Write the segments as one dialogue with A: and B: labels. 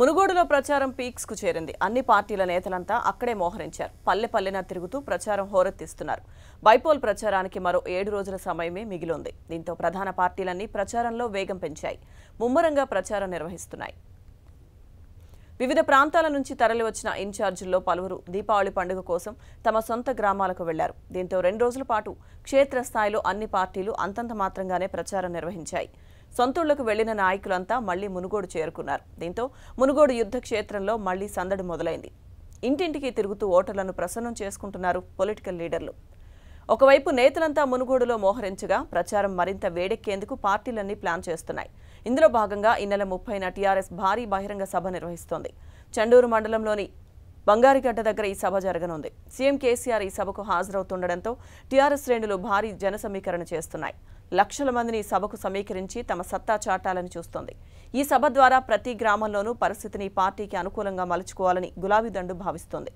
A: మునుగోడులో ప్రచారం పీక్స్ కు చేరింది అన్ని పార్టీల నేతలంతా అక్కడే మోహరించారు పల్లె పల్లెన తిరుగుతూ ప్రచారం హోరెత్తిస్తున్నారు బైపోల్ ప్రచారానికి మరో ఏడు రోజుల సమయమే మిగిలింది దీంతో ప్రధాన పార్టీలన్నీ ప్రచారంలో వేగం పెంచాయి ముమ్మరంగా ప్రచారం నిర్వహిస్తున్నాయి వివిధ ప్రాంతాల నుంచి తరలివచ్చిన ఇన్ఛార్జీల్లో పలువురు దీపావళి పండుగ కోసం తమ సొంత గ్రామాలకు వెళ్లారు దీంతో రెండు రోజుల పాటు క్షేత్రస్థాయిలో అన్ని పార్టీలు అంతంత మాత్రంగానే ప్రచారం నిర్వహించాయి సొంతూళ్లకు వెళ్లిన నాయకులంతా మళ్లీ మునుగోడు చేరుకున్నారు దీంతో మునుగోడు యుద్ధ క్షేత్రంలో మళ్లీ సందడి మొదలైంది ఇంటింటికి తిరుగుతూ ఓటర్లను ప్రసన్నం చేసుకుంటున్నారు పొలిటికల్ లీడర్లు ఒకవైపు నేతలంతా మునుగోడులో మోహరించగా ప్రచారం మరింత వేడెక్కేందుకు పార్టీలన్నీ ప్లాన్ చేస్తున్నాయి ఇందులో భాగంగా ఈ నెల ముప్పైన టీఆర్ఎస్ భారీ బహిరంగ సభ నిర్వహిస్తోంది చండూరు మండలంలోని బంగారిగడ్డ దగ్గర ఈ సభ జరగనుంది సీఎం కేసీఆర్ ఈ సభకు హాజరవుతుండటంతో టీఆర్ఎస్ శ్రేణులు భారీ జనసమీకరణ చేస్తున్నాయి లక్షల మందిని సభకు సమీకరించి తమ సత్తా చాటాలని చూస్తోంది ఈ సభ ద్వారా ప్రతి గ్రామంలోనూ పరిస్థితిని పార్టీకి అనుకూలంగా మలుచుకోవాలని గులాబీ దండు భావిస్తోంది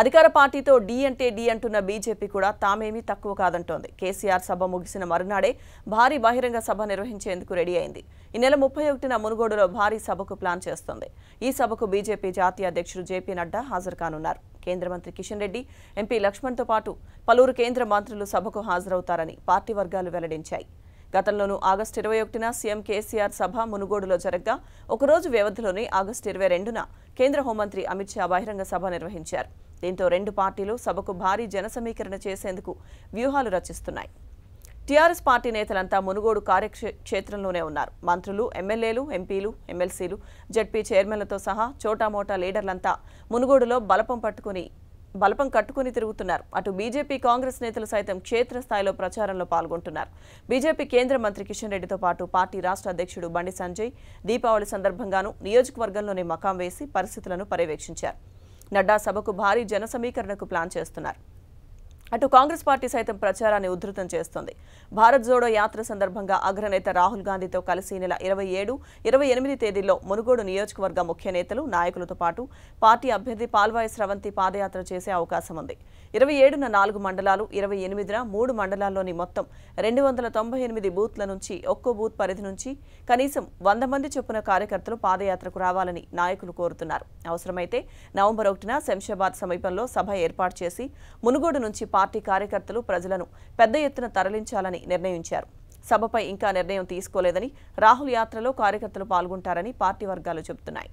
A: అధికార పార్టీతో డి అంటే డి అంటున్న బీజేపీ కూడా తామేమీ తక్కువ కాదంటోంది కేసీఆర్ సభ ముగిసిన మరునాడే భారీ బహిరంగ సభ నిర్వహించేందుకు రెడీ అయింది ఈ నెల ముప్పై ఒకటిన మునుగోడులో భారీ సభకు ప్లాన్ చేస్తోంది ఈ సభకు బీజేపీ జాతీయ అధ్యక్షుడు జేపీ నడ్డా హాజరు కానున్నారు కేంద్ర మంత్రి కిషన్ రెడ్డి ఎంపీ లక్ష్మణ్తో పాటు పలువురు కేంద్ర మంత్రులు సభకు హాజరవుతారని పార్టీ వర్గాలు వెల్లడించాయి గతంలోనూ ఆగస్టు ఇరవై ఒకటిన సీఎం కేసీఆర్ సభ మునుగోడులో జరగగా ఒకరోజు వ్యవధిలోనే ఆగస్టు ఇరవై రెండున కేంద్ర హోంమంత్రి అమిత్ షా బహిరంగ సభ నిర్వహించారు దీంతో రెండు పార్టీలు సభకు భారీ జనసమీకరణ చేసేందుకు వ్యూహాలు రచిస్తున్నాయి టీఆర్ఎస్ పార్టీ నేతలంతా మునుగోడు కార్యక్షేత్రంలోనే ఉన్నారు మంత్రులు ఎమ్మెల్యేలు ఎంపీలు ఎమ్మెల్సీలు జడ్పీ చైర్మన్లతో సహా చోటామోటా లీడర్లంతా మునుగోడులో బలపం పట్టుకుని బలపం కట్టుకుని తిరుగుతున్నారు అటు బీజేపీ కాంగ్రెస్ నేతలు సైతం క్షేత్రస్థాయిలో ప్రచారంలో పాల్గొంటున్నారు బీజేపీ కేంద్ర మంత్రి కిషన్ రెడ్డితో పాటు పార్టీ రాష్ట్ర అధ్యక్షుడు బండి సంజయ్ దీపావళి సందర్భంగానూ నియోజకవర్గంలోనే మకాం వేసి పరిస్థితులను పర్యవేక్షించారు నడ్డా సభకు భారీ జన సమీకరణకు ప్లాన్ చేస్తున్నారు అటు కాంగ్రెస్ పార్టీ సైతం ప్రచారాన్ని ఉధృతం చేస్తోంది భారత్ జోడో యాత్ర సందర్భంగా అగ్రనేత రాహుల్ గాంధీతో కలిసి నెల ఇరవై ఏడు ఇరవై ఎనిమిది తేదీల్లో మునుగోడు నియోజకవర్గ ముఖ్య నేతలు నాయకులతో పాటు పార్టీ అభ్యర్థి పాల్వాయి స్రవంతి పాదయాత్ర చేసే అవకాశం ఉంది ఇరవై ఏడున నాలుగు మండలాలు ఇరవై ఎనిమిదిన మూడు మండలాల్లోని మొత్తం రెండు వందల తొంభై ఎనిమిది బూత్ల నుంచి ఒక్కో బూత్ పరిధి నుంచి కనీసం వంద మంది చొప్పున కార్యకర్తలు పాదయాత్రకు రావాలని నాయకులు కోరుతున్నారు అవసరమైతే నవంబర్ ఒకటిన శంషాబాద్ సమీపంలో సభ ఏర్పాటు చేసి మునుగోడు నుంచి పార్టీ కార్యకర్తలు ప్రజలను పెద్ద ఎత్తున తరలించాలని నిర్ణయించారు సభపై ఇంకా నిర్ణయం తీసుకోలేదని రాహుల్ యాత్రలో కార్యకర్తలు పాల్గొంటారని పార్టీ వర్గాలు చెబుతున్నాయి